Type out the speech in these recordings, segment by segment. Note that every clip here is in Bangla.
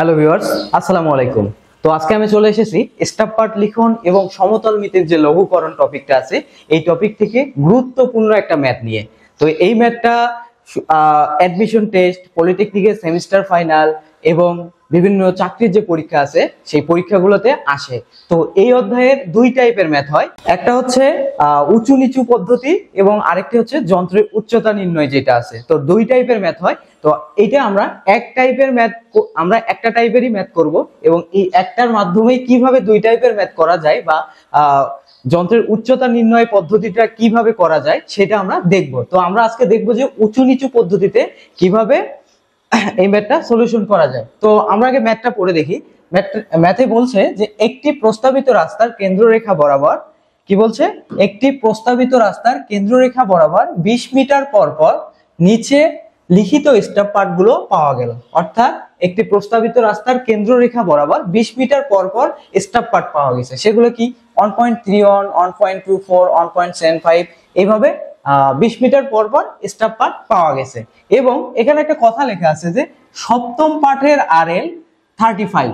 হ্যালো ভিউয়ার্স আসসালামু আলাইকুম তো আজকে আমি চলে এসেছি স্টাফ পার্ট লিখন এবং সমতল মিতির যে লঘুকরণ টপিকটা আছে এই টপিক থেকে গুরুত্বপূর্ণ একটা ম্যাথ নিয়ে তো এই ম্যাথটা অ্যাডমিশন টেস্ট পলিটেকনিকের সেমিস্টার ফাইনাল এবং বিভিন্ন চাকরির যে পরীক্ষা আছে সেই পরীক্ষাগুলোতে আসে তো এই অধ্যায়ের দুই টাইপের ম্যাথ হয় একটা হচ্ছে উঁচু নিচু পদ্ধতি এবং আরেকটি হচ্ছে যন্ত্রের উচ্চতা নির্ণয় যেটা আছে তো দুই টাইপের ম্যাথ হয় তো এটা আমরা এক টাইপের ম্যাথ আমরা একটা টাইপেরই ম্যাথ করব এবং এই একটার মাধ্যমে কিভাবে দুই টাইপের ম্যাথ করা যায় বা যন্ত্রের উচ্চতা নির্ণয় পদ্ধতিটা কিভাবে করা যায় সেটা আমরা দেখব তো আমরা আজকে দেখব যে উঁচু নিচু পদ্ধতিতে কিভাবে এই ম্যাথটা সলিউশন করা যায় তো আমরা আগে ম্যাথটা পড়ে দেখি ম্যাথে বলছে যে একটি প্রস্তাবিত রাস্তার কেন্দ্ররেখা বরাবর কি বলছে একটি প্রস্তাবিত রাস্তার কেন্দ্ররেখা বরাবর ২০ মিটার পর পর নিচে লিখিত স্টাপ পার্টগুলো পাওয়া গেল অর্থাৎ একটি প্রস্তাবিত রাস্তার কেন্দ্ররেখা বরাবর ২০ মিটার পর পর স্টাফ পার্ট পাওয়া গেছে সেগুলো কি one point three one one point two four one point seven five এইভাবে বিশ মিটার পর পর স্টাফ পার্ট পাওয়া গেছে এবং এখানে একটা কথা লেখা আছে যে সপ্তম পাঠের আর এল থার্টি ফাইভ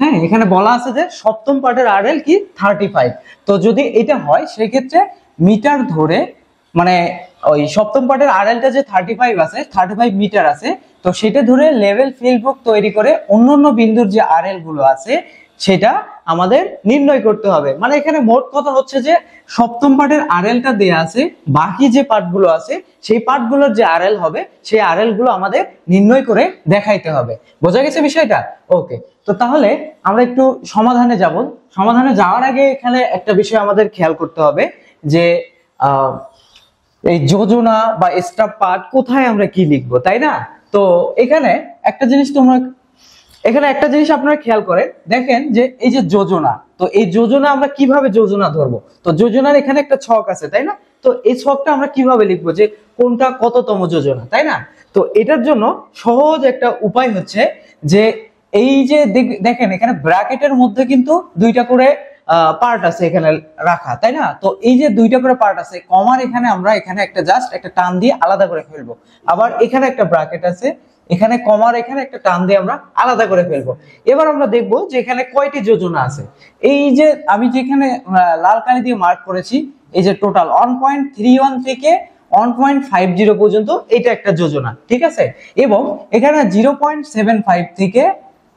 হ্যাঁ এখানে বলা আছে যে সপ্তম পাঠের আর এল কি থার্টি ফাইভ তো যদি এটা হয় সেক্ষেত্রে মিটার ধরে মানে ওই সপ্তম পার্টের আড়ালটা যে থার্টি ফাইভ আছে থার্টি ফাইভ মিটার আছে তো সেটা ধরে লেভেল ফিল্ড বুক তৈরি করে অন্যান্য বিন্দুর যে আড়েল গুলো আছে সেটা আমাদের নির্ণয় করতে হবে মানে এখানে মোট কথা হচ্ছে যে সপ্তম পার্টের আরএলটা দেয়া আছে বাকি যে পাঠগুলো আছে সেই পাঠগুলোর যে আরএল হবে সেই আরএল গুলো আমাদের নির্ণয় করে দেখাইতে হবে বোঝা গেছে বিষয়টা ওকে তো তাহলে আমরা একটু সমাধানে যাব সমাধানে যাওয়ার আগে এখানে একটা বিষয় আমাদের খেয়াল করতে হবে যে এই যোজনা বা স্টাফ পাঠ কোথায় আমরা কি লিখবো তাই না তো এখানে একটা জিনিস তোমরা এখানে একটা জিনিস আপনারা খেয়াল করেন দেখেন যে এই যে যোজনা তো এই যোজনা আমরা কিভাবে যোজনা ধরবো তো যোজনার এখানে একটা ছক আছে তাই না তো এই ছকটা আমরা কিভাবে লিখবো যে কোনটা কততম যোজনা তাই না তো এটার জন্য সহজ একটা উপায় হচ্ছে যে এই যে দেখেন এখানে ব্র্যাকেটের মধ্যে কিন্তু দুইটা করে পার্ট আছে এখানে রাখা তাই না তো এই যে দুইটা করে পার্ট আছে কমার এখানে আমরা এখানে একটা জাস্ট একটা টান দিয়ে আলাদা করে ফেলবো আবার এখানে একটা ব্র্যাকেট আছে এখানে কমার এখানে একটা টান দিয়ে আমরা আলাদা করে ফেলবো এবার আমরা দেখব যে এখানে কয়টি যোজনা আছে এই যে আমি যেখানে লাল কানি দিয়ে মার্ক করেছি এই যে total one point three one থেকে ওয়ান পয়েন্ট ফাইভ জিরো পর্যন্ত এটা একটা যোজনা ঠিক আছে এবং এখানে জিরো পয়েন্ট সেভেন ফাইভ থেকে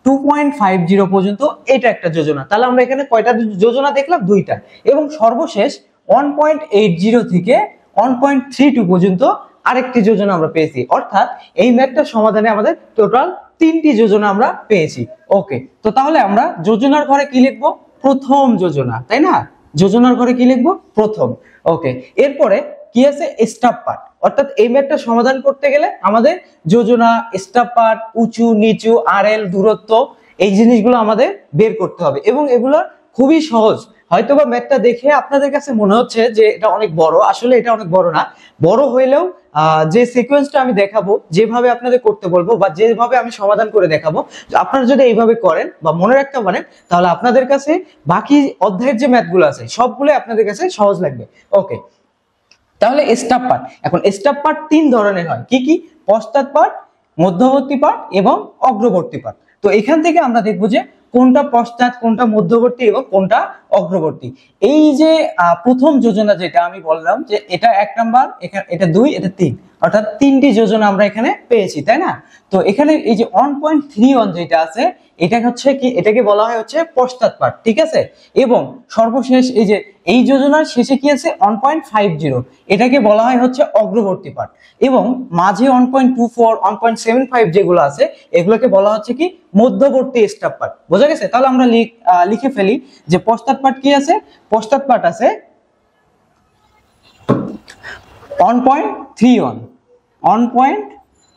টু পয়েন্ট ফাইভ জিরো পর্যন্ত এটা একটা যোজনা তাহলে আমরা এখানে কয়টা যোজনা দেখলাম দুইটা এবং সর্বশেষ ওয়ান পয়েন্ট এইট জিরো থেকে ওয়ান পয়েন্ট থ্রি টু পর্যন্ত আরেকটি যোজনা আমরা পেয়েছি অর্থাৎ এই ম্যাথটা সমাধানে আমাদের টোটাল তিনটি যোজনা আমরা পেয়েছি ওকে তো তাহলে আমরা যোজনার ঘরে কি লিখব প্রথম যোজনা তাই না যোজনার ঘরে কি লিখব প্রথম ওকে এরপরে কি আছে স্টাফ পার্ট অর্থাৎ এই ম্যাথটা সমাধান করতে গেলে আমাদের যোজনা স্টাফ পার্ট উঁচু নিচু আর দূরত্ব এই জিনিসগুলো আমাদের বের করতে হবে এবং এগুলো খুবই সহজ হয়তো বা ম্যাপটা দেখে আপনাদের কাছে মনে হচ্ছে যে এটা অনেক বড় আসলে এটা অনেক বড় না বড় হইলেও যে সিকোয়েন্সটা আমি দেখাবো যেভাবে আপনাদের করতে বলবো বা যেভাবে আমি সমাধান করে দেখাবো আপনারা যদি এইভাবে করেন বা মনে রাখতে পারেন তাহলে আপনাদের কাছে বাকি অধ্যায়ের যে ম্যাথগুলো আছে সবগুলো আপনাদের কাছে সহজ লাগবে ওকে তাহলে স্টাপ পার্ট এখন স্টাপ পার্ট তিন ধরনের হয় কি কি পশ্চাৎ পার্ট মধ্যবর্তী পার্ট এবং অগ্রবর্তী পার্ট তো এখান থেকে আমরা দেখবো যে কোনটা পশ্চাৎ কোনটা মধ্যবর্তী এবং কোনটা অগ্রবর্তী এই যে প্রথম যোজনা যেটা আমি বললাম যে এটা এক নাম্বার এটা দুই এটা তিন অর্থাৎ তিনটি যোজনা আমরা এখানে পেয়েছি তাই না তো এখানে এই যে ওয়ান পয়েন্ট থ্রি ওয়ান যেটা আছে এটা হচ্ছে কি এটাকে বলা হয় হচ্ছে পশ্চাৎপাট ঠিক আছে এবং সর্বশেষ এই যে এই যোজনার শেষে কি আছে ওয়ান পয়েন্ট ফাইভ জিরো এটাকে বলা হয় হচ্ছে অগ্রবর্তী পাঠ এবং মাঝে one point two four one point seven five যেগুলো আছে এগুলোকে বলা হচ্ছে কি মধ্যবর্তী স্টাপ পাঠ বোঝা গেছে তাহলে আমরা লিখে ফেলি যে পশ্চাৎ পশ্চাৎ পাঠ কি আছে পশ্চাৎ পাঠ আছে one point three one one point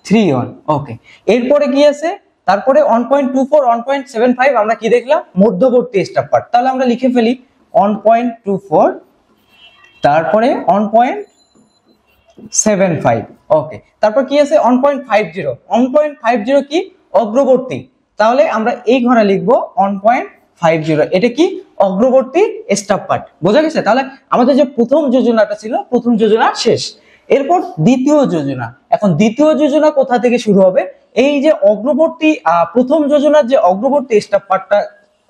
three one okay এরপরে কি আছে তারপরে one point two four one point seven five আমরা কি দেখলাম মধ্যবর্তী স্টাপ পার্ট তাহলে আমরা লিখে ফেলি অন পয়েন্ট টু ফোর তারপরে one point seven five okay তারপর কি আছে one point five zero one point five zero কি অগ্রবর্তী তাহলে আমরা এই ঘরে লিখবো অন পয়েন্ট ফাইভ জিরো এটা কি অগ্রবর্তী স্টাফ পার্ট বোঝা গেছে তাহলে আমাদের যে প্রথম যোজনাটা ছিল প্রথম যোজনা শেষ এরপর দ্বিতীয় যোজনা এখন দ্বিতীয় যোজনা কোথা থেকে শুরু হবে এই যে অগ্রবর্তী প্রথম যোজনার যে অগ্রবর্তী স্টাফ পার্টটা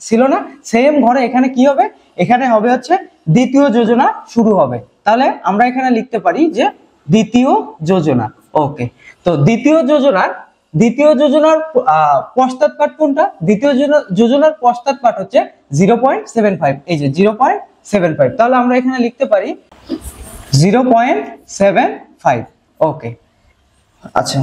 ছিল না সেম ঘরে এখানে কি হবে এখানে হবে হচ্ছে দ্বিতীয় যোজনা শুরু হবে তাহলে আমরা এখানে লিখতে পারি যে দ্বিতীয় যোজনা ওকে তো দ্বিতীয় যোজনার দ্বিতীয় যোজনার পশ্চাৎ পাঠ কোনটা দ্বিতীয় যোজনার পশ্চাৎ পাঠ হচ্ছে জিরো পয়েন্ট সেভেন ফাইভ এই যে জিরো পয়েন্ট সেভেন ফাইভ তাহলে আমরা এখানে লিখতে পারি zero point seven five okay আচ্ছা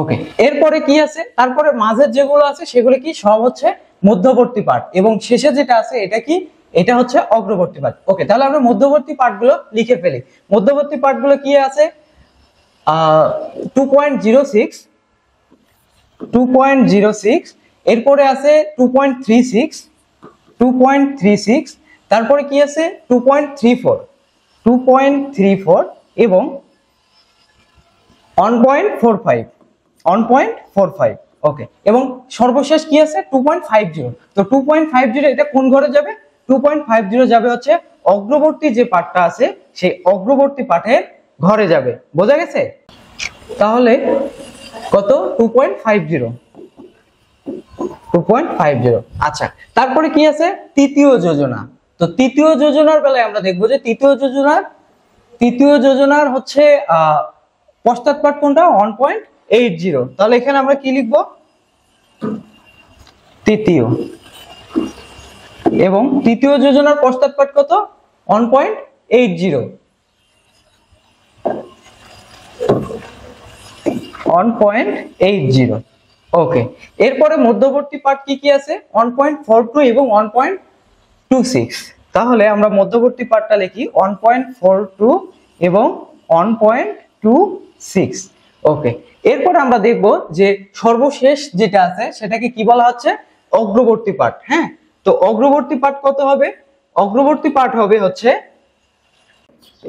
ওকে এরপরে কি আছে তারপরে মাঝের যেগুলো আছে সেগুলো কি সব হচ্ছে মধ্যবর্তী পাঠ এবং শেষে যেটা আছে এটা কি এটা হচ্ছে অগ্রবর্তী পাঠ ওকে তাহলে আমরা মধ্যবর্তী গুলো লিখে ফেলি মধ্যবর্তী গুলো কি আছে two point zero six two point zero six এরপরে আছে two point three six two point three six তারপরে কি আছে two point three four two point three four এবং one point four five one point four five okay এবং সর্বশেষ কি আছে টু পয়েন্ট ফাইভ জিরো তো টু পয়েন্ট ফাইভ জিরো এটা কোন ঘরে যাবে টু পয়েন্ট ফাইভ জিরো যাবে হচ্ছে অগ্রবর্তী যে পাঠটা আছে সেই অগ্রবর্তী পাঠের ঘরে যাবে বোঝা গেছে তাহলে কত two point five zero two point five zero আচ্ছা তারপরে কি আছে তৃতীয় যোজনা তো তৃতীয় যোজনার বেলায় আমরা দেখবো যে তৃতীয় যোজনার তৃতীয় যোজনার হচ্ছে পশ্চাৎ পাঠ কোনটা ওয়ান পয়েন্ট এইট জিরো তাহলে এখানে আমরা কি লিখবো তৃতীয় এবং তৃতীয় যোজনার প্রস্তাব পাঠ কত one point eight zero one point eight zero okay এরপরে মধ্যবর্তী পার্ট কি কি আছে ওয়ান পয়েন্ট ফোর টু এবং ওয়ান পয়েন্ট টু সিক্স তাহলে আমরা মধ্যবর্তী পার্টটা লিখি ওয়ান পয়েন্ট ফোর টু এবং one point two six okay এরপর আমরা দেখব যে সর্বশেষ যেটা আছে সেটাকে কি বলা হচ্ছে অগ্রবর্তী পার্ট হ্যাঁ তো অগ্রবর্তী পাঠ কত হবে অগ্রবর্তী পাঠ হবে হচ্ছে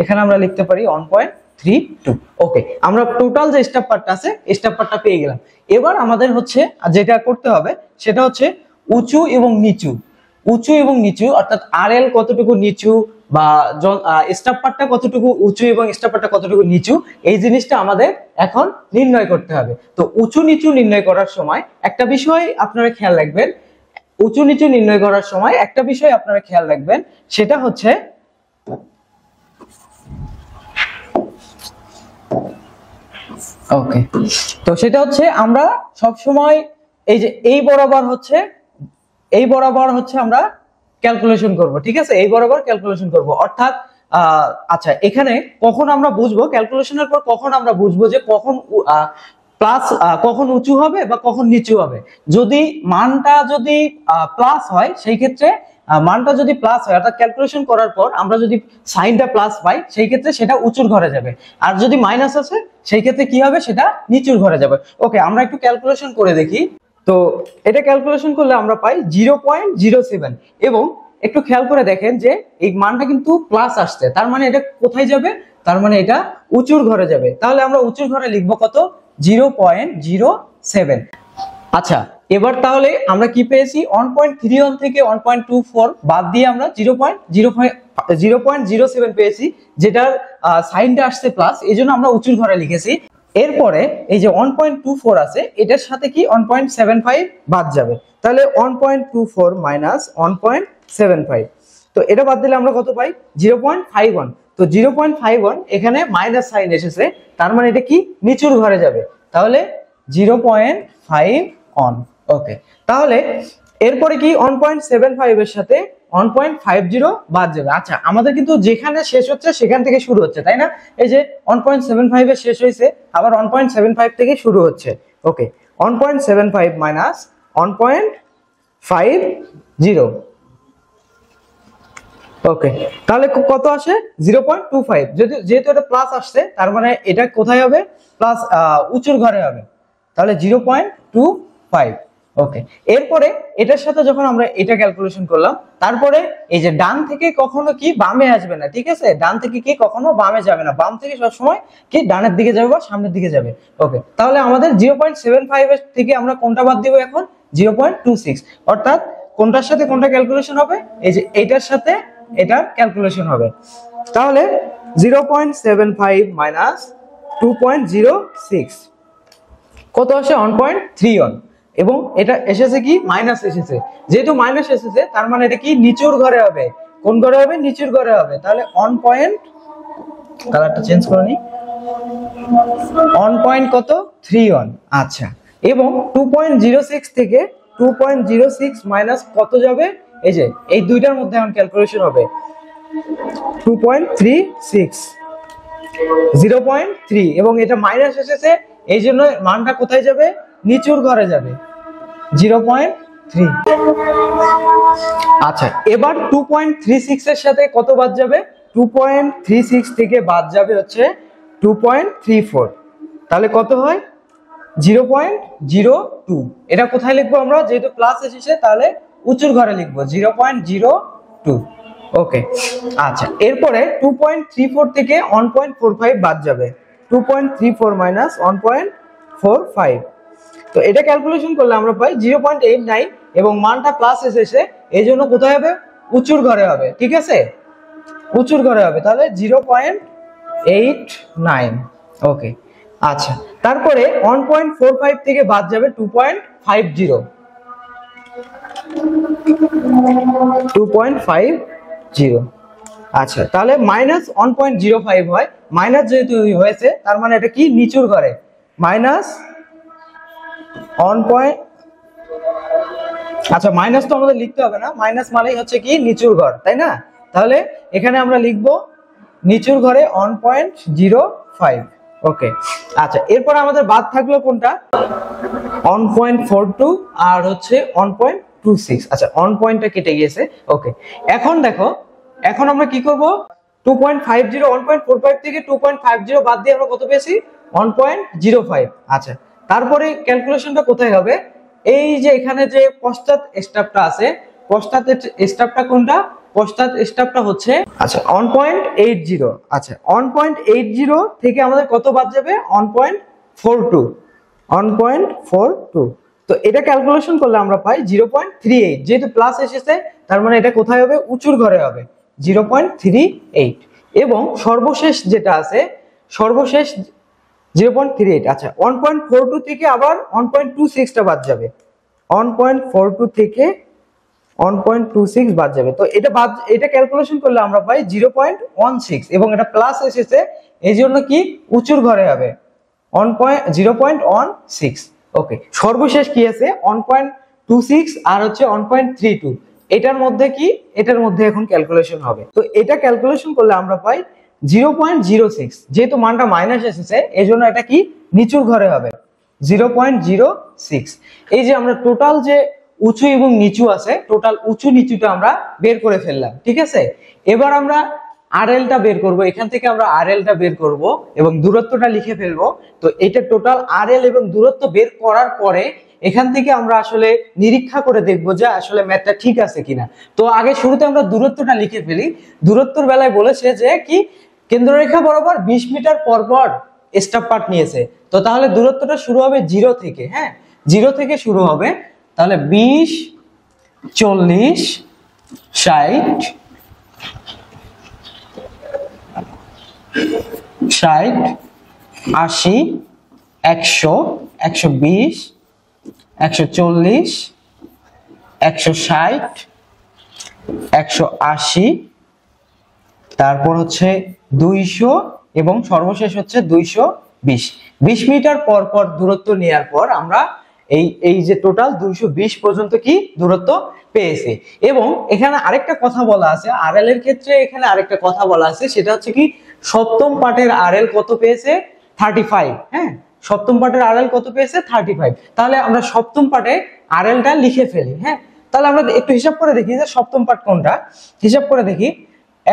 এখানে আমরা লিখতে পারি one point three two okay আমরা টোটাল যে স্টাফ পার্টটা আছে স্টাফ পার্টটা পেয়ে গেলাম এবার আমাদের হচ্ছে যেটা করতে হবে সেটা হচ্ছে উঁচু এবং নিচু উঁচু এবং নিচু অর্থাৎ আর এল কতটুকু নিচু বা স্টাফ পার্টটা কতটুকু উঁচু এবং স্টাফ পার্টটা কতটুকু নিচু এই জিনিসটা আমাদের এখন নির্ণয় করতে হবে তো উঁচু নিচু নির্ণয় করার সময় একটা বিষয় আপনারা খেয়াল রাখবেন উঁচু নিচু নির্ণয় করার সময় একটা বিষয় আপনারা খেয়াল রাখবেন সেটা হচ্ছে ওকে তো সেটা হচ্ছে আমরা সব সময় এই যে এই বরাবর হচ্ছে এই বরাবর হচ্ছে আমরা ক্যালকুলেশন করব ঠিক আছে এই বরাবর ক্যালকুলেশন করব অর্থাৎ আচ্ছা এখানে কখন আমরা বুঝবো ক্যালকুলেশনের পর কখন আমরা বুঝবো যে কখন প্লাস কখন উঁচু হবে বা কখন নিচু হবে যদি মানটা যদি প্লাস হয় সেই ক্ষেত্রে মানটা যদি প্লাস হয় অর্থাৎ ক্যালকুলেশন করার পর আমরা যদি সাইনটা প্লাস পাই সেই ক্ষেত্রে সেটা উঁচুর ঘরে যাবে আর যদি মাইনাস আছে সেই ক্ষেত্রে কি হবে সেটা নিচুর ঘরে যাবে ওকে আমরা একটু ক্যালকুলেশন করে দেখি তো এটা ক্যালকুলেশন করলে আমরা পাই জিরো পয়েন্ট জিরো সেভেন এবং একটু খেয়াল করে দেখেন যে এই মানটা কিন্তু প্লাস আসছে তার মানে এটা কোথায় যাবে তার মানে এটা উঁচুর ঘরে যাবে তাহলে আমরা উঁচুর ঘরে লিখবো কত জিরো পয়েন্ট জিরো সেভেন আচ্ছা এবার তাহলে আমরা কি পেয়েছি ওয়ান পয়েন্ট থ্রি ওয়ান থেকে ওয়ান পয়েন্ট টু ফোর বাদ দিয়ে আমরা zero point zero zero point zero seven পেয়েছি যেটার সাইনটা আসছে প্লাস এই জন্য আমরা উঁচুর ঘরে লিখেছি এরপরে এই যে ওয়ান পয়েন্ট টু ফোর আছে এটার সাথে কি ওয়ান পয়েন্ট সেভেন ফাইভ বাদ যাবে তাহলে one point two four minus one point seven five তো এটা বাদ দিলে আমরা কত পাই জিরো পয়েন্ট ফাইভ ওয়ান তো জিরো পয়েন্ট ফাইভ ওয়ান এখানে মাইনাস সাইন এসেছে তার মানে এটা কি নিচুর ঘরে যাবে তাহলে zero point five one okay তাহলে এরপরে কি ওয়ান পয়েন্ট সেভেন ফাইভ এর সাথে ওয়ান পয়েন্ট ফাইভ জিরো বাদ যাবে আচ্ছা আমাদের কিন্তু যেখানে শেষ হচ্ছে সেখান থেকে শুরু হচ্ছে তাই না এই যে ওয়ান পয়েন্ট সেভেন ফাইভ এর শেষ হয়েছে আবার ওয়ান পয়েন্ট সেভেন ফাইভ থেকে শুরু হচ্ছে okay one point seven five minus one point five zero okay তাহলে কত আসে জিরো পয়েন্ট টু ফাইভ যেহেতু এটা প্লাস আসছে তার মানে এটা কোথায় হবে প্লাস উঁচুর ঘরে হবে তাহলে zero point two five okay এরপরে এটার সাথে যখন আমরা এটা ক্যালকুলেশন করলাম তারপরে এই যে ডান থেকে কখনো কি বামে আসবে না ঠিক আছে ডান থেকে কি কখনো বামে যাবে না বাম থেকে সবসময় কি ডানের দিকে যাবে বা সামনের দিকে যাবে ওকে তাহলে আমাদের জিরো পয়েন্ট সেভেন ফাইভের এর থেকে আমরা কোনটা বাদ দিব এখন জিরো পয়েন্ট টু সিক্স অর্থাৎ কোনটার সাথে কোনটা ক্যালকুলেশন হবে এই যে এইটার সাথে এটা ক্যালকুলেশন হবে তাহলে zero point seven five minus two point zero six কত আসে ওয়ান পয়েন্ট থ্রি ওয়ান এবং এটা এসেছে কি মাইনাস এসেছে যেহেতু মাইনাস এসেছে তার মানে এটা কি নিচুর ঘরে হবে কোন ঘরে হবে নিচুর ঘরে হবে তাহলে ওয়ান পয়েন্ট কালারটা চেঞ্জ করে নি ওয়ান পয়েন্ট কত থ্রি ওয়ান আচ্ছা এবং টু পয়েন্ট জিরো সিক্স থেকে two point zero six minus কত যাবে এই যে এই দুইটার মধ্যে এখন ক্যালকুলেশন হবে two point three six zero point three এবং এটা মাইনাস এসেছে এই জন্য মানটা কোথায় যাবে নিচুর ঘরে যাবে জিরো পয়েন্ট থ্রি আচ্ছা এবার টু পয়েন্ট থ্রি সিক্স এর সাথে কত বাদ যাবে টু পয়েন্ট থ্রি সিক্স থেকে বাদ যাবে হচ্ছে টু পয়েন্ট থ্রি ফোর তাহলে কত হয় জিরো পয়েন্ট জিরো টু এটা কোথায় লিখবো আমরা যেহেতু প্লাস এসেছে তাহলে উঁচুর ঘরে লিখবো zero point zero two okay আচ্ছা এরপরে টু পয়েন্ট থ্রি ফোর থেকে ওয়ান পয়েন্ট ফোর ফাইভ বাদ যাবে two point three four minus one point four five তো এটা ক্যালকুলেশন করলে আমরা পাই জিরো পয়েন্ট এইট নাইন এবং মানটা প্লাস এসেছে এই জন্য কোথায় হবে উঁচুর ঘরে হবে ঠিক আছে উঁচুর ঘরে হবে তাহলে zero point eight nine okay আচ্ছা তারপরে ওয়ান পয়েন্ট ফোর ফাইভ থেকে বাদ যাবে two point five zero two point five zero আচ্ছা তাহলে minus one point zero five হয় মাইনাস যেহেতু হয়েছে তার মানে এটা কি নিচুর ঘরে মাইনাস ওয়ান পয়েন্ট আচ্ছা মাইনাস তো আমাদের লিখতে হবে না মাইনাস মানেই হচ্ছে কি নিচুর ঘর তাই না তাহলে এখানে আমরা লিখব নিচুর ঘরে one point zero five okay আচ্ছা এরপর আমাদের বাদ থাকলো কোনটা ওয়ান পয়েন্ট ফোর টু আর হচ্ছে ওয়ান পয়েন্ট টু সিক্স আচ্ছা ওয়ান পয়েন্টটা কেটে গিয়েছে ওকে এখন দেখো এখন আমরা কি করব two point five zero one point four five থেকে টু পয়েন্ট ফাইভ জিরো বাদ দিয়ে আমরা কত পেয়েছি ওয়ান পয়েন্ট জিরো ফাইভ আচ্ছা তারপরে ক্যালকুলেশনটা কোথায় হবে এই যে এখানে যে পশ্চাৎ স্টাফটা আছে পশ্চাৎ স্টাফটা কোনটা পশ্চাৎ স্টাফটা হচ্ছে আচ্ছা ওয়ান পয়েন্ট এইট জিরো আচ্ছা ওয়ান পয়েন্ট এইট জিরো থেকে আমাদের কত বাদ যাবে one point four two one point four two তো এটা ক্যালকুলেশন করলে আমরা পাই জিরো পয়েন্ট থ্রি এইট যেহেতু প্লাস এসেছে তার মানে এটা কোথায় হবে উঁচুর ঘরে হবে জিরো পয়েন্ট থ্রি এইট এবং সর্বশেষ যেটা আছে সর্বশেষ জিরো পয়েন্ট থ্রি এইট আচ্ছা ওয়ান পয়েন্ট ফোর টু থেকে আবার ওয়ান পয়েন্ট টু সিক্সটা বাদ যাবে ওয়ান পয়েন্ট ফোর টু থেকে ওয়ান পয়েন্ট টু সিক্স বাদ যাবে তো এটা বাদ এটা ক্যালকুলেশন করলে আমরা পাই জিরো পয়েন্ট ওয়ান সিক্স এবং এটা প্লাস এসেছে এই জন্য কি উঁচুর ঘরে হবে one point zero point one six okay সর্বশেষ কি আছে ওয়ান পয়েন্ট টু সিক্স আর হচ্ছে ওয়ান পয়েন্ট থ্রি টু এটার মধ্যে কি এটার মধ্যে এখন ক্যালকুলেশন হবে তো এটা ক্যালকুলেশন করলে আমরা পাই জিরো পয়েন্ট জিরো সিক্স যেহেতু মানটা মাইনাস এসেছে এই জন্য এটা কি নিচুর ঘরে হবে জিরো পয়েন্ট জিরো সিক্স এই যে আমরা টোটাল যে উঁচু এবং নিচু আছে টোটাল উঁচু নিচুটা আমরা বের করে ফেললাম ঠিক আছে এবার আমরা আর এলটা বের করব এখান থেকে আমরা আর এলটা বের করব এবং দূরত্বটা লিখে ফেলবো তো এটা টোটাল আর এল এবং দূরত্ব বের করার পরে এখান থেকে আমরা আসলে নিরীক্ষা করে দেখবো যে আসলে ম্যাথটা ঠিক আছে কিনা তো আগে শুরুতে আমরা দূরত্বটা লিখে ফেলি দূরত্বর বেলায় বলেছে যে কি কেন্দ্ররেখা বরাবর বিশ মিটার পরপর স্টাফ পার্ট নিয়েছে তো তাহলে দূরত্বটা শুরু হবে জিরো থেকে হ্যাঁ জিরো থেকে শুরু হবে তাহলে বিশ চল্লিশ ষাট ষাট আশি একশো একশো বিশ একশো চল্লিশ একশো ষাট একশো আশি তারপর হচ্ছে দুইশো এবং সর্বশেষ হচ্ছে দুইশো বিশ বিশ মিটার পর পর দূরত্ব নেওয়ার পর আমরা এই এই যে টোটাল দুইশো পর্যন্ত কি দূরত্ব পেয়েছে এবং এখানে আরেকটা কথা বলা আছে আর এর ক্ষেত্রে এখানে আরেকটা কথা বলা আছে সেটা হচ্ছে কি সপ্তম পাটের আর কত পেয়েছে থার্টি হ্যাঁ সপ্তম পাটের আর কত পেয়েছে থার্টি তাহলে আমরা সপ্তম পাটে আর এলটা লিখে ফেলি হ্যাঁ তাহলে আমরা একটু হিসাব করে দেখি যে সপ্তম পাট কোনটা হিসাব করে দেখি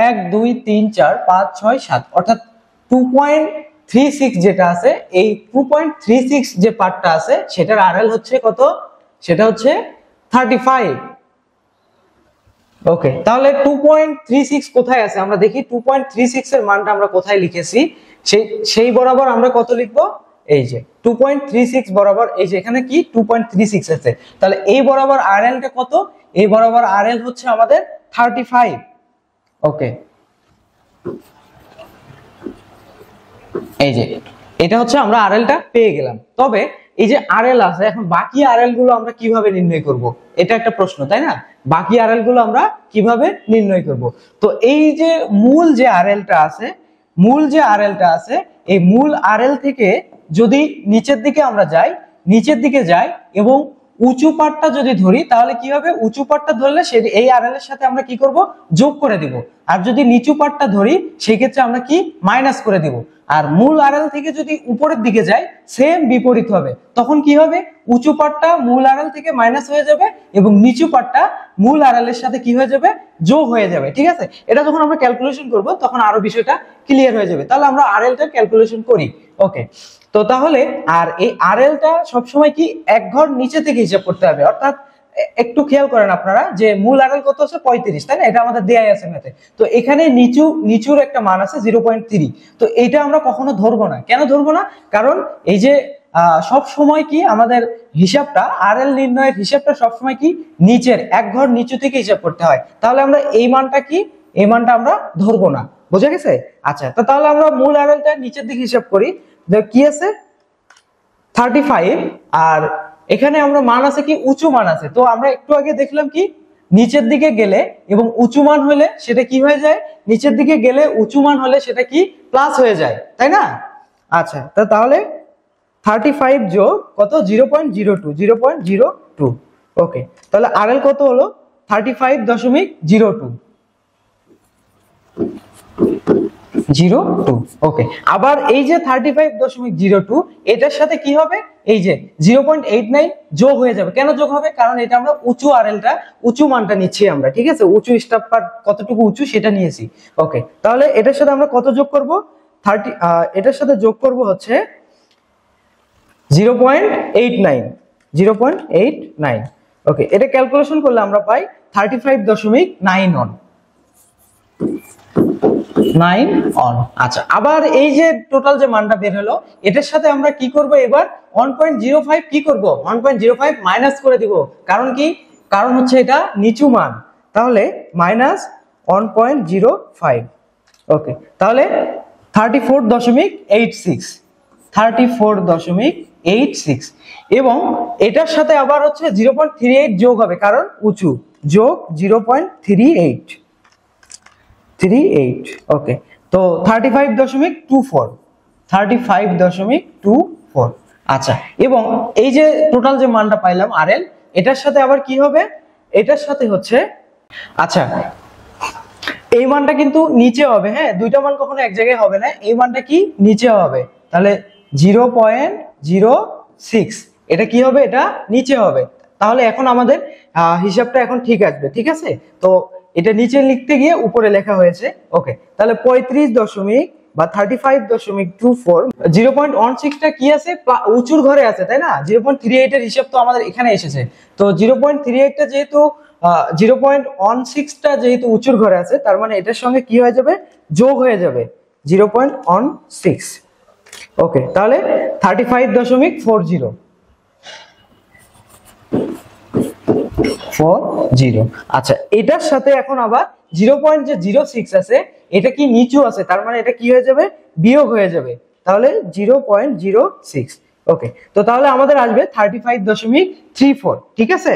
এক দুই তিন চার পাঁচ ছয় সাত অর্থাৎ টু পয়েন্ট থ্রি সিক্স যেটা আছে এই টু পয়েন্ট থ্রি সিক্স যে পার্টটা আছে সেটার আর হচ্ছে কত সেটা হচ্ছে থার্টি ফাইভ ওকে তাহলে টু পয়েন্ট থ্রি সিক্স কোথায় আছে আমরা দেখি টু পয়েন্ট থ্রি সিক্স এর মানটা আমরা কোথায় লিখেছি সেই সেই বরাবর আমরা কত লিখবো এই যে টু পয়েন্ট থ্রি সিক্স বরাবর এই যে এখানে কি টু পয়েন্ট থ্রি সিক্স আছে তাহলে এই বরাবর আর কত এই বরাবর আর এল হচ্ছে আমাদের থার্টি ফাইভ ওকে এই যে এটা হচ্ছে আমরা আরএলটা পেয়ে গেলাম তবে এই যে আরএল আছে এখন বাকি আরএল গুলো আমরা কিভাবে নির্ণয় করব এটা একটা প্রশ্ন তাই না বাকি আরএল গুলো আমরা কিভাবে নির্ণয় করব তো এই যে মূল যে আরএলটা আছে মূল যে আরএলটা আছে এই মূল আরএল থেকে যদি নিচের দিকে আমরা যাই নিচের দিকে যাই এবং উঁচু পাটটা যদি ধরি তাহলে কি হবে উঁচু পাটটা ধরলে সে এই আড়াল এর সাথে আমরা কি করব যোগ করে দিব আর যদি নিচু পাটটা ধরি সেক্ষেত্রে আমরা কি মাইনাস করে দিব আর মূল আড়াল থেকে যদি উপরের দিকে যাই সেম বিপরীত হবে তখন কি হবে উঁচু পাটটা মূল আড়াল থেকে মাইনাস হয়ে যাবে এবং নিচু পাটটা মূল আড়ালের সাথে কি হয়ে যাবে যোগ হয়ে যাবে ঠিক আছে এটা যখন আমরা ক্যালকুলেশন করব তখন আরো বিষয়টা ক্লিয়ার হয়ে যাবে তাহলে আমরা আড়ালটা ক্যালকুলেশন করি ওকে তো তাহলে আর এই আর এলটা সবসময় কি এক ঘর নিচে থেকে হিসাব করতে হবে অর্থাৎ একটু খেয়াল করেন আপনারা যে মূল আর কত আছে পঁয়ত্রিশ তাই না এটা আমাদের দেয়াই আছে ম্যাথে তো এখানে নিচু নিচুর একটা মান আছে জিরো পয়েন্ট থ্রি তো এটা আমরা কখনো ধরবো না কেন ধরবো না কারণ এই যে সব সময় কি আমাদের হিসাবটা আর এল নির্ণয়ের হিসাবটা সবসময় কি নিচের এক ঘর নিচু থেকে হিসাব করতে হয় তাহলে আমরা এই মানটা কি এই মানটা আমরা ধরবো না বোঝা গেছে আচ্ছা তো তাহলে আমরা মূল আর এলটা নিচের দিকে হিসাব করি কি আছে থার্টি ফাইভ আর এখানে আমরা মান আছে কি উঁচু মান আছে তো আমরা একটু আগে দেখলাম কি নিচের দিকে গেলে এবং উঁচু মান হলে সেটা কি হয়ে যায় নিচের দিকে গেলে উঁচু মান হলে সেটা কি প্লাস হয়ে যায় তাই না আচ্ছা তা তাহলে থার্টি ফাইভ যোগ কত zero point zero two zero point zero two okay তাহলে আর এল কত হলো থার্টি ফাইভ দশমিক zero two zero two okay আবার এই যে থার্টি ফাইভ দশমিক জিরো টু এটার সাথে কি হবে এই যে জিরো পয়েন্ট এইট নাইন যোগ হয়ে যাবে কেন যোগ হবে কারণ এটা আমরা উঁচু আর এলটা উঁচু মানটা নিচ্ছি আমরা ঠিক আছে উঁচু স্টাফ পার কতটুকু উঁচু সেটা নিয়েছি ওকে তাহলে এটার সাথে আমরা কত যোগ করব থার্টি এটার সাথে যোগ করব হচ্ছে zero point eight nine zero point eight nine okay এটা ক্যালকুলেশন করলে আমরা পাই থার্টি ফাইভ দশমিক নাইন অন নাইন অন আচ্ছা আবার এই যে টোটাল যে মানটা বের হলো এটার সাথে আমরা কি করব এবার ওয়ান পয়েন্ট জিরো ফাইভ কি করবো one point zero five minus করে দিব কারণ কি কারণ হচ্ছে এটা নিচু মান তাহলে minus one point zero five okay তাহলে থার্টি ফোর দশমিক এইট সিক্স থার্টি ফোর দশমিক এইট সিক্স এবং এটার সাথে আবার হচ্ছে জিরো পয়েন্ট থ্রি এইট যোগ হবে কারণ উঁচু যোগ zero point three eight three eight okay তো থার্টি ফাইভ দশমিক টু ফোর থার্টি ফাইভ দশমিক টু ফোর আচ্ছা এবং এই যে টোটাল যে মানটা পাইলাম আর এল এটার সাথে আবার কি হবে এটার সাথে হচ্ছে আচ্ছা এই মানটা কিন্তু নিচে হবে হ্যাঁ দুইটা মান কখনো এক জায়গায় হবে না এই মানটা কি নিচে হবে তাহলে জিরো পয়েন্ট জিরো সিক্স এটা কি হবে এটা নিচে হবে তাহলে এখন আমাদের হিসাবটা এখন ঠিক আসবে ঠিক আছে তো এটা নিচে লিখতে গিয়ে উপরে লেখা হয়েছে ওকে তাহলে পঁয়ত্রিশ দশমিক বা থার্টি ফাইভ দশমিক two four zero point one সিক্সটা কি আছে উঁচুর ঘরে আছে তাই না জিরো পয়েন্ট থ্রি এইটের হিসাব তো আমাদের এখানে এসেছে তো জিরো পয়েন্ট থ্রি এইটটা যেহেতু জিরো পয়েন্ট ওয়ান সিক্সটা যেহেতু উঁচুর ঘরে আছে তার মানে এটার সঙ্গে কি হয়ে যাবে যোগ হয়ে যাবে zero point one six okay তাহলে থার্টি ফাইভ দশমিক ফোর জিরো ফোর জিরো আচ্ছা এটার সাথে এখন আবার জিরো পয়েন্ট যে জিরো সিক্স আছে এটা কি নিচু আছে তার মানে এটা কি হয়ে যাবে বিয়োগ হয়ে যাবে তাহলে zero point zero six okay তো তাহলে আমাদের আসবে থার্টি ফাইভ দশমিক থ্রি ফোর ঠিক আছে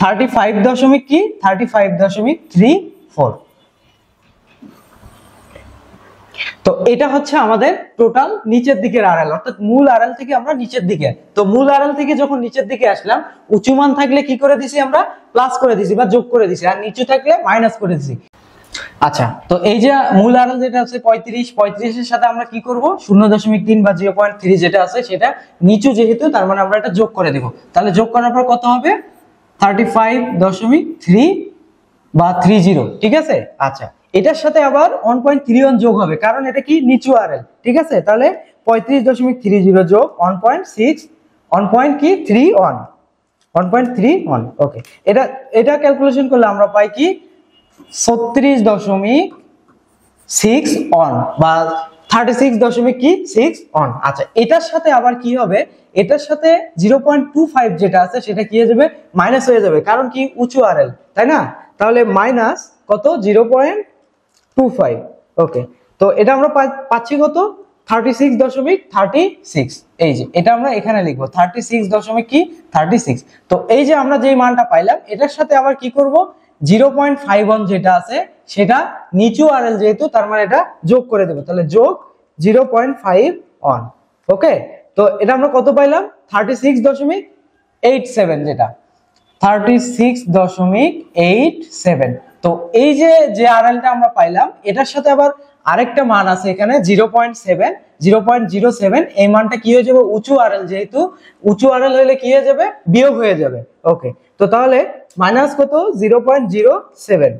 থার্টি ফাইভ দশমিক কি থার্টি ফাইভ দশমিক থ্রি ফোর তো এটা হচ্ছে আমাদের টোটাল নিচের দিকের আড়াল অর্থাৎ মূল আড়াল থেকে আমরা নিচের দিকে তো মূল আড়াল থেকে যখন নিচের দিকে আসলাম উঁচু মান থাকলে কি করে দিছি আমরা প্লাস করে দিছি বা যোগ করে দিছি আর নিচু থাকলে মাইনাস করে দিছি আচ্ছা তো এই যে মূল আড়াল যেটা আছে পঁয়ত্রিশ পঁয়ত্রিশের সাথে আমরা কি করব শূন্য দশমিক তিন বা জিরো পয়েন্ট থ্রি যেটা আছে সেটা নিচু যেহেতু তার মানে আমরা এটা যোগ করে দেব তাহলে যোগ করার পর কত হবে থার্টি ফাইভ দশমিক থ্রি বা থ্রি জিরো ঠিক আছে আচ্ছা এটার সাথে আবার ওয়ান পয়েন্ট থ্রি ওয়ান যোগ হবে কারণ এটা কি নিচু আর ঠিক আছে তাহলে পঁয়ত্রিশ দশমিক থ্রি জিরো যোগ one point six one point কি three one one point three one okay এটা এটা ক্যালকুলেশন করলে আমরা পাই কি ছত্রিশ দশমিক সিক্স ওয়ান বা থার্টি সিক্স দশমিক কি সিক্স ওয়ান আচ্ছা এটার সাথে আবার কি হবে এটার সাথে জিরো পয়েন্ট টু ফাইভ যেটা আছে সেটা কি হয়ে যাবে মাইনাস হয়ে যাবে কারণ কি উঁচু আর তাই না তাহলে মাইনাস কত zero point two five okay তো এটা আমরা পাচ্ছি কত থার্টি সিক্স দশমিক থার্টি সিক্স এই যে এটা আমরা এখানে লিখবো থার্টি সিক্স দশমিক কি থার্টি সিক্স তো এই যে আমরা যেই মানটা পাইলাম এটার সাথে আবার কি করব জিরো পয়েন্ট ফাইভ ওয়ান যেটা আছে সেটা নিচু আর এল যেহেতু তার মানে এটা যোগ করে দেবো তাহলে যোগ zero point five one okay তো এটা আমরা কত পাইলাম থার্টি সিক্স দশমিক এইট সেভেন যেটা থার্টি সিক্স দশমিক এইট সেভেন তো এই যে যে আরএলটা আমরা পাইলাম এটার সাথে আবার আরেকটা মান আছে এখানে zero point seven zero point zero seven এই মানটা কি হয়ে যাবে উঁচু আরএল যেহেতু উঁচু আরএল হলে কি হয়ে যাবে বিয়োগ হয়ে যাবে ওকে তো তাহলে মাইনাস কত zero point zero seven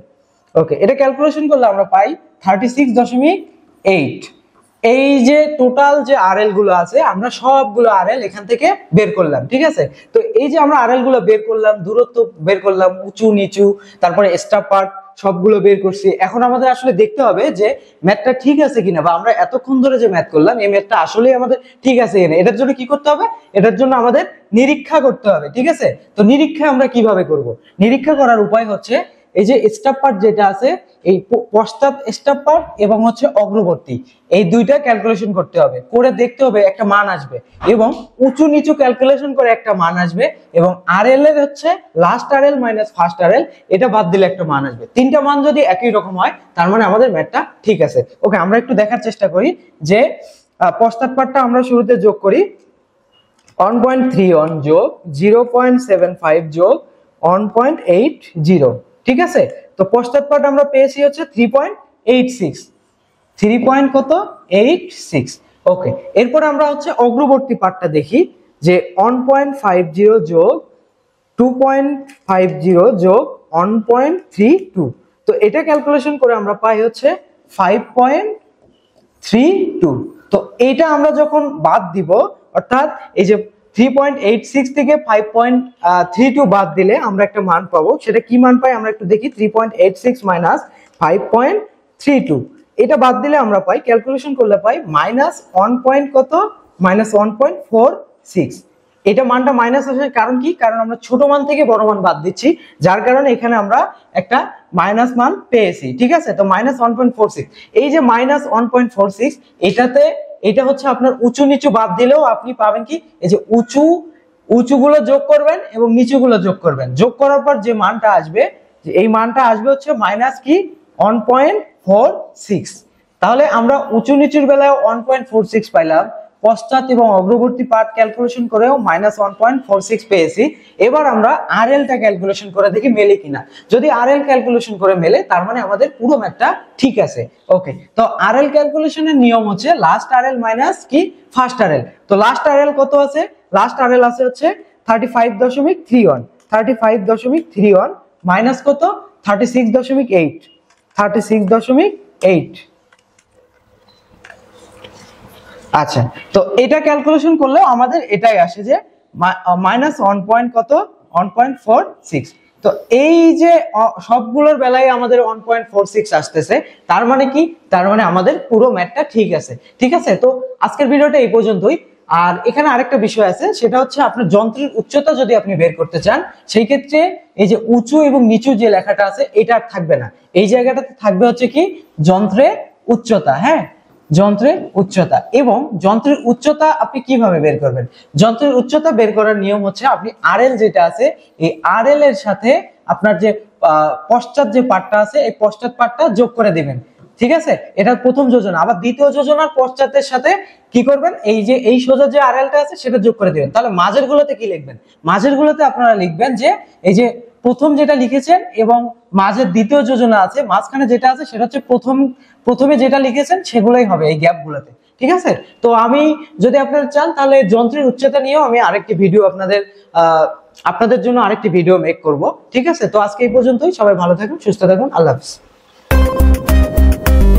okay এটা ক্যালকুলেশন করলে আমরা পাই থার্টি সিক্স দশমিক এইট এই যে টোটাল যে আর গুলো আছে আমরা সবগুলো আর এখান থেকে বের করলাম ঠিক আছে তো এই যে আমরা আর গুলো বের করলাম দূরত্ব বের করলাম উঁচু নিচু তারপরে স্টাফ পার্ট সবগুলো বের করছি এখন আমাদের আসলে দেখতে হবে যে ম্যাথটা ঠিক আছে কিনা বা আমরা এতক্ষণ ধরে যে ম্যাথ করলাম এই ম্যাথটা আসলে আমাদের ঠিক আছে কিনা এটার জন্য কি করতে হবে এটার জন্য আমাদের নিরীক্ষা করতে হবে ঠিক আছে তো নিরীক্ষা আমরা কিভাবে করব নিরীক্ষা করার উপায় হচ্ছে এই যে স্টাফ পার্ট যেটা আছে এই পশ্চাৎ স্টাফ পার্ট এবং হচ্ছে অগ্রবর্তী এই দুইটা ক্যালকুলেশন করতে হবে করে দেখতে হবে একটা মান আসবে এবং উঁচু নিচু ক্যালকুলেশন করে একটা মান আসবে এবং আর এল এর হচ্ছে last R L minus first R L এটা বাদ দিলে একটা মান আসবে তিনটা মান যদি একই রকম হয় তার মানে আমাদের ম্যাটটা ঠিক আছে ওকে আমরা একটু দেখার চেষ্টা করি যে পশ্চাৎ পার্টটা আমরা শুরুতে যোগ করি ওয়ান পয়েন্ট থ্রি ওয়ান যোগ জিরো পয়েন্ট সেভেন ফাইভ যোগ ওয়ান পয়েন্ট এইট জিরো ঠিক আছে তো পশ্চাৎপাট পাঠ আমরা পেয়েছি হচ্ছে three point eight six three point কত এইট সিক্স ওকে এরপরে আমরা হচ্ছে অগ্রবর্তী পার্টটা দেখি যে ওয়ান পয়েন্ট ফাইভ জিরো যোগ টু পয়েন্ট ফাইভ জিরো যোগ ওয়ান পয়েন্ট থ্রি টু তো এটা ক্যালকুলেশন করে আমরা পাই হচ্ছে ফাইভ পয়েন্ট থ্রি টু তো এটা আমরা যখন বাদ দিব অর্থাৎ এই যে থ্রি পয়েন্ট এইট সিক্স থেকে ফাইভ পয়েন্ট থ্রি টু বাদ দিলে আমরা একটা মান পাবো সেটা কি মান পাই আমরা একটু দেখি three point eight six minus five point three two এটা বাদ দিলে আমরা পাই ক্যালকুলেশন করলে পাই মাইনাস ওয়ান পয়েন্ট কত minus one point four six এটা মানটা মাইনাস আসার কারণ কি কারণ আমরা ছোট মান থেকে বড় মান বাদ দিচ্ছি যার কারণে এখানে আমরা একটা মাইনাস মান পেয়েছি ঠিক আছে তো minus one point four six এই যে minus one point four six এটাতে এটা হচ্ছে আপনার উঁচু নিচু বাদ দিলেও আপনি পাবেন কি এই যে উঁচু উঁচুগুলো যোগ করবেন এবং নিচুগুলো যোগ করবেন যোগ করার পর যে মানটা আসবে এই মানটা আসবে হচ্ছে মাইনাস কি ওয়ান পয়েন্ট ফোর সিক্স তাহলে আমরা উঁচু নিচুর বেলায় ওয়ান পয়েন্ট ফোর সিক্স পাইলাম পশ্চাৎ এবং অগ্রবর্তী পার্ট ক্যালকুলেশন করেও minus one point four six পেয়েছি এবার আমরা আর এলটা ক্যালকুলেশন করে দেখি মেলে কিনা যদি আর এল ক্যালকুলেশন করে মেলে তার মানে আমাদের পুরো ম্যাথটা ঠিক আছে ওকে তো আর এল ক্যালকুলেশনের নিয়ম হচ্ছে লাস্ট আর এল মাইনাস কি ফার্স্ট আর এল তো লাস্ট আর এল কত আছে লাস্ট আর এল আছে হচ্ছে থার্টি ফাইভ দশমিক থ্রি ওয়ান থার্টি ফাইভ দশমিক থ্রি ওয়ান মাইনাস কত থার্টি সিক্স দশমিক এইট থার্টি সিক্স দশমিক এইট আচ্ছা তো এটা ক্যালকুলেশন করলেও আমাদের এটাই আসে যে মাইনাস ওয়ান পয়েন্ট কত ওয়ান পয়েন্ট ফোর সিক্স তো এই যে সবগুলোর বেলায় আমাদের ওয়ান পয়েন্ট ফোর সিক্স আসতেছে তার মানে কি তার মানে আমাদের পুরো ম্যাথটা ঠিক আছে ঠিক আছে তো আজকের ভিডিওটা এই পর্যন্তই আর এখানে আরেকটা বিষয় আছে সেটা হচ্ছে আপনার যন্ত্রের উচ্চতা যদি আপনি বের করতে চান সেই ক্ষেত্রে এই যে উঁচু এবং নিচু যে লেখাটা আছে এটা আর থাকবে না এই জায়গাটাতে থাকবে হচ্ছে কি যন্ত্রের উচ্চতা হ্যাঁ যন্ত্রের উচ্চতা এবং যন্ত্রের উচ্চতা আপনি কিভাবে বের করবেন যন্ত্রের উচ্চতা বের করার নিয়ম হচ্ছে আপনি আর যেটা আছে এই আর এর সাথে আপনার যে পশ্চাৎ যে পাটটা আছে এই পশ্চাৎ পাঠটা যোগ করে দিবেন ঠিক আছে এটার প্রথম যোজনা আবার দ্বিতীয় যোজনার পশ্চাতের সাথে কি করবেন এই যে এই সোজা যে আরএলটা আছে সেটা যোগ করে দিবেন তাহলে মাঝের গুলোতে কি লিখবেন মাঝের গুলোতে আপনারা লিখবেন যে এই যে প্রথম যেটা লিখেছেন এবং মাঝের দ্বিতীয় যোজনা আছে মাঝখানে যেটা আছে সেটা হচ্ছে প্রথম প্রথমে যেটা লিখেছেন সেগুলোই হবে এই গ্যাপগুলোতে ঠিক আছে তো আমি যদি আপনারা চান তাহলে যন্ত্রের উচ্চতা নিয়েও আমি আরেকটি ভিডিও আপনাদের আপনাদের জন্য আরেকটি ভিডিও মেক করব ঠিক আছে তো আজকে এই পর্যন্তই সবাই ভালো থাকুন সুস্থ থাকুন আল্লাহ হাফিজ